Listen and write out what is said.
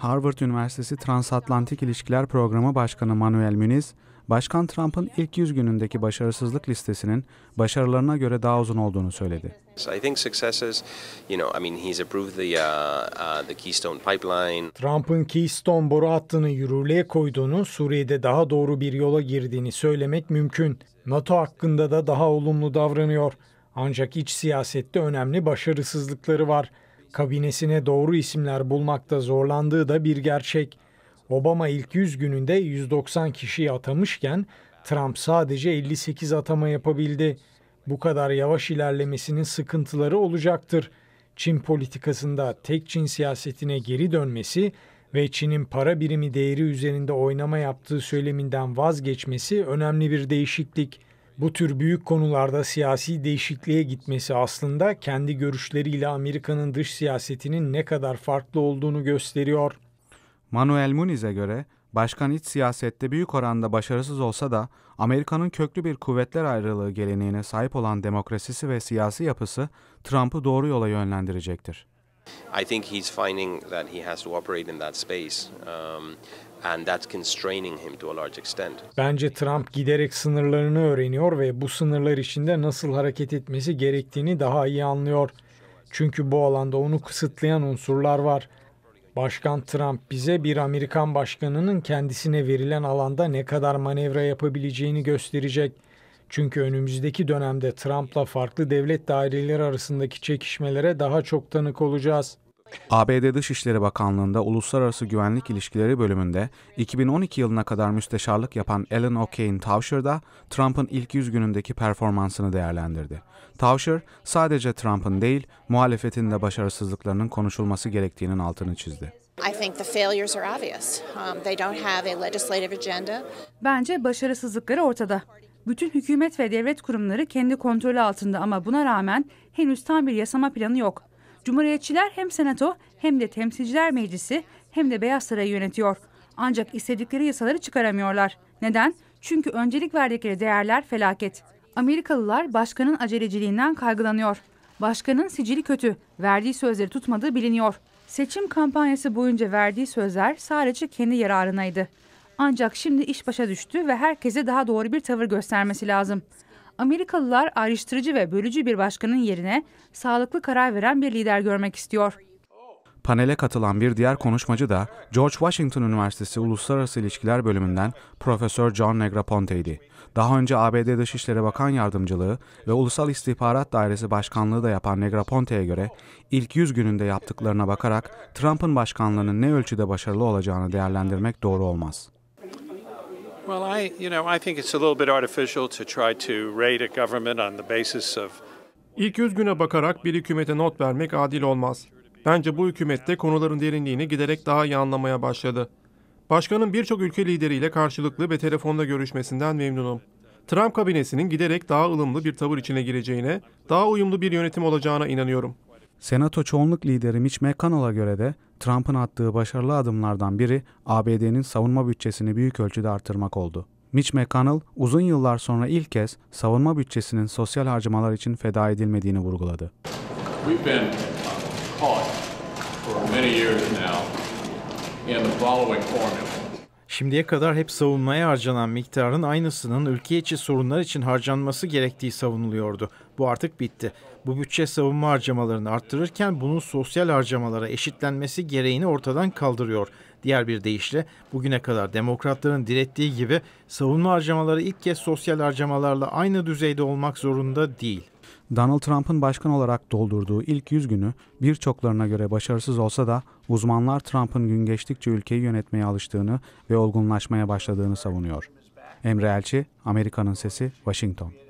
Harvard Üniversitesi Transatlantik İlişkiler Programı Başkanı Manuel Muniz, Başkan Trump'ın ilk 100 günündeki başarısızlık listesinin başarılarına göre daha uzun olduğunu söyledi. Trump'ın Keystone boru hattını yürürlüğe koyduğunu, Suriye'de daha doğru bir yola girdiğini söylemek mümkün. NATO hakkında da daha olumlu davranıyor. Ancak iç siyasette önemli başarısızlıkları var kabinesine doğru isimler bulmakta zorlandığı da bir gerçek. Obama ilk 100 gününde 190 kişiyi atamışken Trump sadece 58 atama yapabildi. Bu kadar yavaş ilerlemesinin sıkıntıları olacaktır. Çin politikasında tek Çin siyasetine geri dönmesi ve Çin'in para birimi değeri üzerinde oynama yaptığı söyleminden vazgeçmesi önemli bir değişiklik. Bu tür büyük konularda siyasi değişikliğe gitmesi aslında kendi görüşleriyle Amerika'nın dış siyasetinin ne kadar farklı olduğunu gösteriyor. Manuel Muniz'e göre başkan iç siyasette büyük oranda başarısız olsa da Amerika'nın köklü bir kuvvetler ayrılığı geleneğine sahip olan demokrasisi ve siyasi yapısı Trump'ı doğru yola yönlendirecektir. I think he's finding that he has to operate in that space. Um, and that's constraining him to a large extent. Bence Trump giderek sınırlarını öğreniyor ve bu sınırlar içinde nasıl hareket etmesi gerektiğini daha iyi anlıyor. Çünkü bu alanda onu kısıtlayan unsurlar var. Başkan Trump bize bir Amerikan başkanının kendisine verilen alanda ne kadar manevra yapabileceğini gösterecek. Çünkü önümüzdeki dönemde Trump'la farklı devlet daireleri arasındaki çekişmelere daha çok tanık olacağız. ABD Dışişleri Bakanlığı'nda Uluslararası Güvenlik İlişkileri bölümünde 2012 yılına kadar müsteşarlık yapan Ellen O'Kane Tavşır da Trump'ın ilk yüz günündeki performansını değerlendirdi. Tavşır sadece Trump'ın değil muhalefetin de başarısızlıklarının konuşulması gerektiğinin altını çizdi. Um, Bence başarısızlıkları ortada. Bütün hükümet ve devlet kurumları kendi kontrolü altında ama buna rağmen henüz tam bir yasama planı yok. Cumhuriyetçiler hem Senato hem de Temsilciler Meclisi hem de Beyaz Sarayı yönetiyor. Ancak istedikleri yasaları çıkaramıyorlar. Neden? Çünkü öncelik verdikleri değerler felaket. Amerikalılar başkanın aceleciliğinden kaygılanıyor. Başkanın sicili kötü, verdiği sözleri tutmadığı biliniyor. Seçim kampanyası boyunca verdiği sözler sadece kendi yararınaydı. Ancak şimdi iş başa düştü ve herkese daha doğru bir tavır göstermesi lazım. Amerikalılar ayrıştırıcı ve bölücü bir başkanın yerine sağlıklı karar veren bir lider görmek istiyor. Panele katılan bir diğer konuşmacı da George Washington Üniversitesi Uluslararası İlişkiler Bölümünden Profesör John Negroponte'ydi. Daha önce ABD Dışişleri Bakan Yardımcılığı ve Ulusal İstihbarat Dairesi Başkanlığı da yapan Negroponte'ye göre ilk 100 gününde yaptıklarına bakarak Trump'ın başkanlığının ne ölçüde başarılı olacağını değerlendirmek doğru olmaz. Well, I, you know, I think it's a little bit artificial to try to rate a government on the basis of İlk 100 güne bakarak bir hükümete not vermek adil olmaz. Bence bu hükümette konuların derinliğini giderek daha iyi anlamaya başladı. Başkanın birçok ülke lideriyle karşılıklı ve telefonda görüşmesinden memnunum. Trump kabinesinin giderek daha ılımlı bir tavır içine gireceğine, daha uyumlu bir yönetim olacağına inanıyorum. Senato çoğunluk lideri Mitch McConnell'a göre de Trump'ın attığı başarılı adımlardan biri ABD'nin savunma bütçesini büyük ölçüde artırmak oldu. Mitch McConnell uzun yıllar sonra ilk kez savunma bütçesinin sosyal harcamalar için feda edilmediğini vurguladı. We've Şimdiye kadar hep savunmaya harcanan miktarın aynısının ülke içi sorunlar için harcanması gerektiği savunuluyordu. Bu artık bitti. Bu bütçe savunma harcamalarını arttırırken bunun sosyal harcamalara eşitlenmesi gereğini ortadan kaldırıyor. Diğer bir deyişle bugüne kadar demokratların direttiği gibi savunma harcamaları ilk kez sosyal harcamalarla aynı düzeyde olmak zorunda değil. Donald Trump'ın başkan olarak doldurduğu ilk yüz günü birçoklarına göre başarısız olsa da uzmanlar Trump'ın gün geçtikçe ülkeyi yönetmeye alıştığını ve olgunlaşmaya başladığını savunuyor. Emre Elçi, Amerika'nın Sesi, Washington.